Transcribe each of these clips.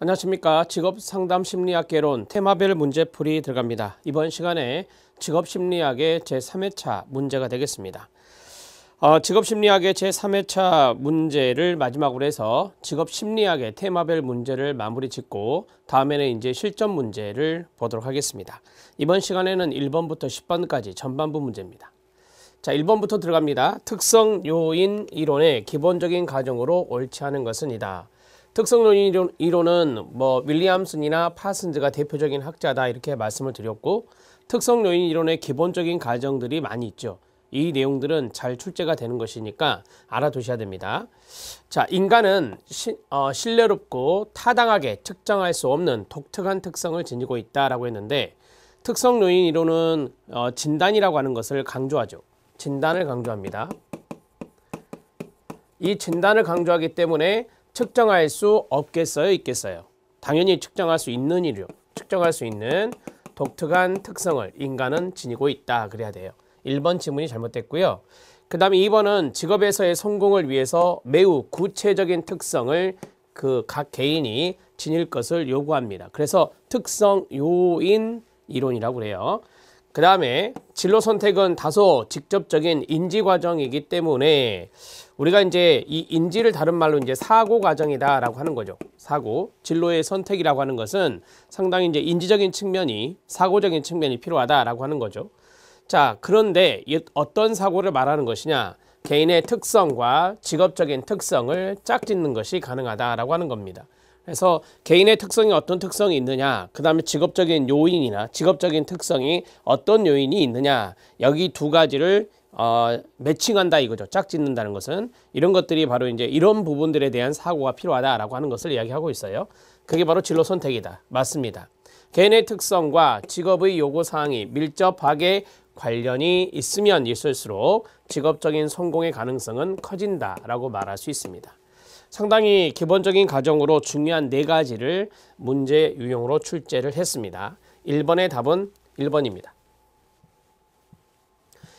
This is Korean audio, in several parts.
안녕하십니까. 직업상담심리학개론 테마별 문제풀이 들어갑니다. 이번 시간에 직업심리학의 제3회차 문제가 되겠습니다. 어, 직업심리학의 제3회차 문제를 마지막으로 해서 직업심리학의 테마별 문제를 마무리 짓고 다음에는 이제 실전 문제를 보도록 하겠습니다. 이번 시간에는 1번부터 10번까지 전반부 문제입니다. 자, 1번부터 들어갑니다. 특성 요인 이론의 기본적인 가정으로 옳지 않은 것은 이다. 특성론 이론은 뭐 윌리엄슨이나 파슨즈가 대표적인 학자다 이렇게 말씀을 드렸고 특성론 이론의 기본적인 가정들이 많이 있죠. 이 내용들은 잘 출제가 되는 것이니까 알아두셔야 됩니다. 자, 인간은 시, 어, 신뢰롭고 타당하게 측정할 수 없는 독특한 특성을 지니고 있다라고 했는데 특성 요인 이론은 어, 진단이라고 하는 것을 강조하죠. 진단을 강조합니다. 이 진단을 강조하기 때문에 측정할 수 없겠어요? 있겠어요? 당연히 측정할 수 있는 이요 측정할 수 있는 독특한 특성을 인간은 지니고 있다. 그래야 돼요. 1번 질문이 잘못됐고요. 그 다음에 2번은 직업에서의 성공을 위해서 매우 구체적인 특성을 그 각 개인이 지닐 것을 요구합니다. 그래서 특성 요인 이론이라고 그래요. 그 다음에 진로 선택은 다소 직접적인 인지 과정이기 때문에 우리가 이제 이 인지를 다른 말로 이제 사고 과정이다라고 하는 거죠. 사고 진로의 선택이라고 하는 것은 상당히 이제 인지적인 측면이 사고적인 측면이 필요하다라고 하는 거죠. 자 그런데 어떤 사고를 말하는 것이냐 개인의 특성과 직업적인 특성을 짝짓는 것이 가능하다라고 하는 겁니다. 그래서 개인의 특성이 어떤 특성이 있느냐, 그 다음에 직업적인 요인이나 직업적인 특성이 어떤 요인이 있느냐, 여기 두 가지를 어, 매칭한다 이거죠. 짝짓는다는 것은 이런 것들이 바로 이제 이런 부분들에 대한 사고가 필요하다라고 하는 것을 이야기하고 있어요. 그게 바로 진로 선택이다. 맞습니다. 개인의 특성과 직업의 요구 사항이 밀접하게 관련이 있으면 있을수록 직업적인 성공의 가능성은 커진다라고 말할 수 있습니다. 상당히 기본적인 가정으로 중요한 네 가지를 문제 유형으로 출제를 했습니다. 1번의 답은 1번입니다.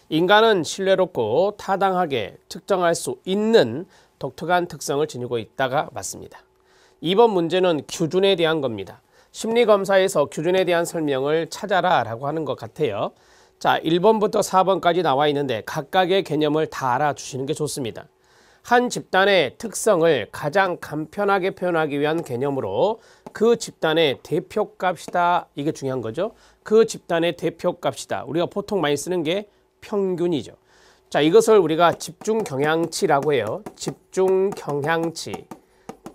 인간은 신뢰롭고 타당하게 특정할 수 있는 독특한 특성을 지니고 있다가 맞습니다. 2번 문제는 규준에 대한 겁니다. 심리검사에서 규준에 대한 설명을 찾아라 라고 하는 것 같아요. 자, 1번부터 4번까지 나와 있는데 각각의 개념을 다 알아주시는 게 좋습니다. 한 집단의 특성을 가장 간편하게 표현하기 위한 개념으로 그 집단의 대표값이다. 이게 중요한 거죠. 그 집단의 대표값이다. 우리가 보통 많이 쓰는 게 평균이죠. 자, 이것을 우리가 집중 경향치라고 해요. 집중 경향치.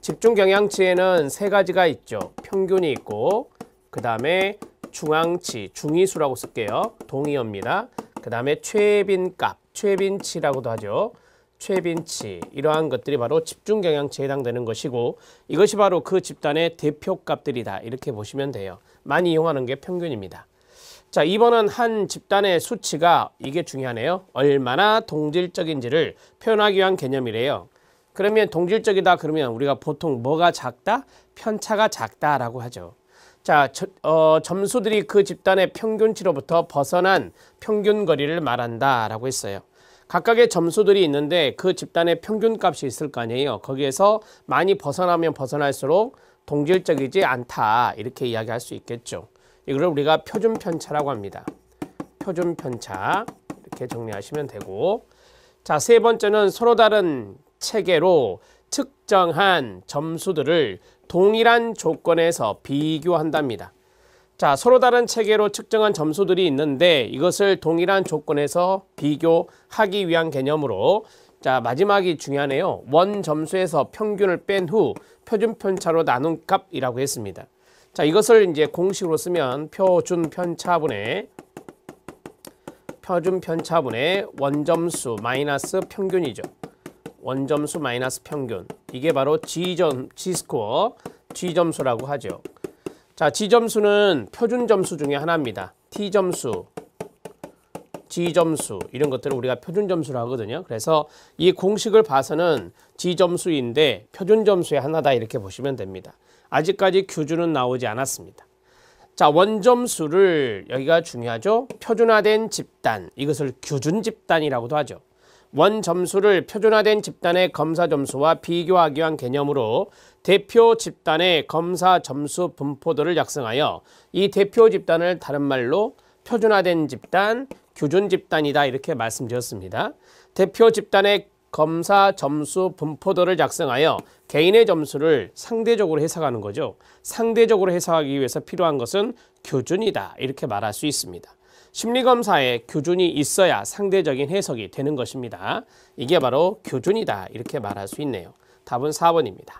집중 경향치에는 세 가지가 있죠. 평균이 있고 그 다음에 중앙치, 중위수라고 쓸게요. 동의어입니다. 그 다음에 최빈값, 최빈치라고도 하죠. 최빈치 이러한 것들이 바로 집중 경향치에 해당되는 것이고 이것이 바로 그 집단의 대표값들이다 이렇게 보시면 돼요. 많이 이용하는 게 평균입니다. 자, 이번은 한 집단의 수치가 이게 중요하네요. 얼마나 동질적인지를 표현하기 위한 개념이래요. 그러면 동질적이다 그러면 우리가 보통 뭐가 작다? 편차가 작다라고 하죠. 자, 저, 어, 점수들이 그 집단의 평균치로부터 벗어난 평균 거리를 말한다라고 했어요. 각각의 점수들이 있는데 그 집단의 평균값이 있을 거 아니에요. 거기에서 많이 벗어나면 벗어날수록 동질적이지 않다 이렇게 이야기할 수 있겠죠. 이걸 우리가 표준 편차라고 합니다. 표준 편차 이렇게 정리하시면 되고 자 세 번째는 서로 다른 체계로 특정한 점수들을 동일한 조건에서 비교한답니다. 자, 서로 다른 체계로 측정한 점수들이 있는데 이것을 동일한 조건에서 비교하기 위한 개념으로 자, 마지막이 중요하네요. 원 점수에서 평균을 뺀 후 표준 편차로 나눈 값이라고 했습니다. 자, 이것을 이제 공식으로 쓰면 표준 편차분의 표준 편차분의 원점수 마이너스 평균이죠. 원점수 마이너스 평균. 이게 바로 G점, G스코어, G점수라고 하죠. 자, G점수는 표준 점수 중에 하나입니다. T점수, G점수 이런 것들을 우리가 표준 점수라 하거든요. 그래서 이 공식을 봐서는 G점수인데 표준 점수의 하나다 이렇게 보시면 됩니다. 아직까지 규준은 나오지 않았습니다. 자, 원점수를 여기가 중요하죠. 표준화된 집단, 이것을 규준 집단이라고도 하죠. 원 점수를 표준화된 집단의 검사 점수와 비교하기 위한 개념으로 대표 집단의 검사 점수 분포도를 작성하여 이 대표 집단을 다른 말로 표준화된 집단, 규준 집단이다 이렇게 말씀드렸습니다. 대표 집단의 검사 점수 분포도를 작성하여 개인의 점수를 상대적으로 해석하는 거죠. 상대적으로 해석하기 위해서 필요한 것은 교준이다 이렇게 말할 수 있습니다. 심리검사에 교준이 있어야 상대적인 해석이 되는 것입니다. 이게 바로 교준이다 이렇게 말할 수 있네요. 답은 4번입니다.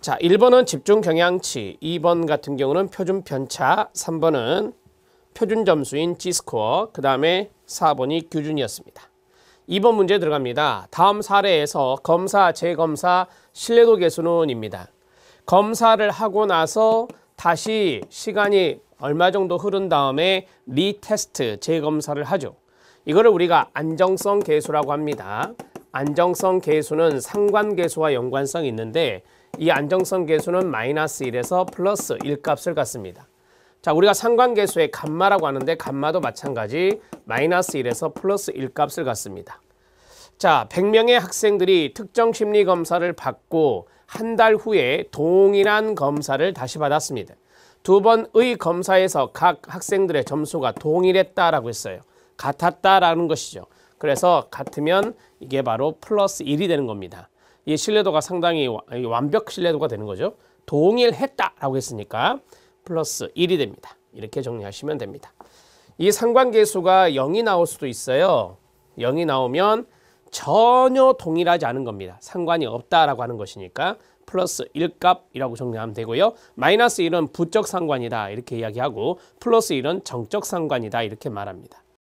자, 1번은 집중 경향치, 2번 같은 경우는 표준 편차, 3번은 표준 점수인 G스코어, 그 다음에 4번이 규준이었습니다. 2번 문제 들어갑니다. 다음 사례에서 검사, 재검사, 신뢰도 개수는입니다. 검사를 하고 나서 다시 시간이 얼마 정도 흐른 다음에 리테스트 재검사를 하죠. 이거를 우리가 안정성 계수라고 합니다. 안정성 계수는 상관계수와 연관성이 있는데 이 안정성 계수는 마이너스 1에서 플러스 1값을 갖습니다. 자, 우리가 상관계수의 감마라고 하는데 감마도 마찬가지 마이너스 1에서 플러스 1값을 갖습니다. 자, 100명의 학생들이 특정 심리검사를 받고 한 달 후에 동일한 검사를 다시 받았습니다. 두 번의 검사에서 각 학생들의 점수가 동일했다라고 했어요. 같았다라는 것이죠. 그래서 같으면 이게 바로 플러스 1이 되는 겁니다. 이 신뢰도가 상당히 완벽 신뢰도가 되는 거죠. 동일했다라고 했으니까 플러스 1이 됩니다. 이렇게 정리하시면 됩니다. 이 상관계수가 0이 나올 수도 있어요. 0이 나오면 전혀 동일하지 않은 겁니다. 상관이 없다라고 하는 것이니까 플러스 1값이라고 정리하면 되고요. 마이너스 1은 부적 상관이다 이렇게 이야기하고 플러스 1은 정적 상관이다 이렇게 말합니다.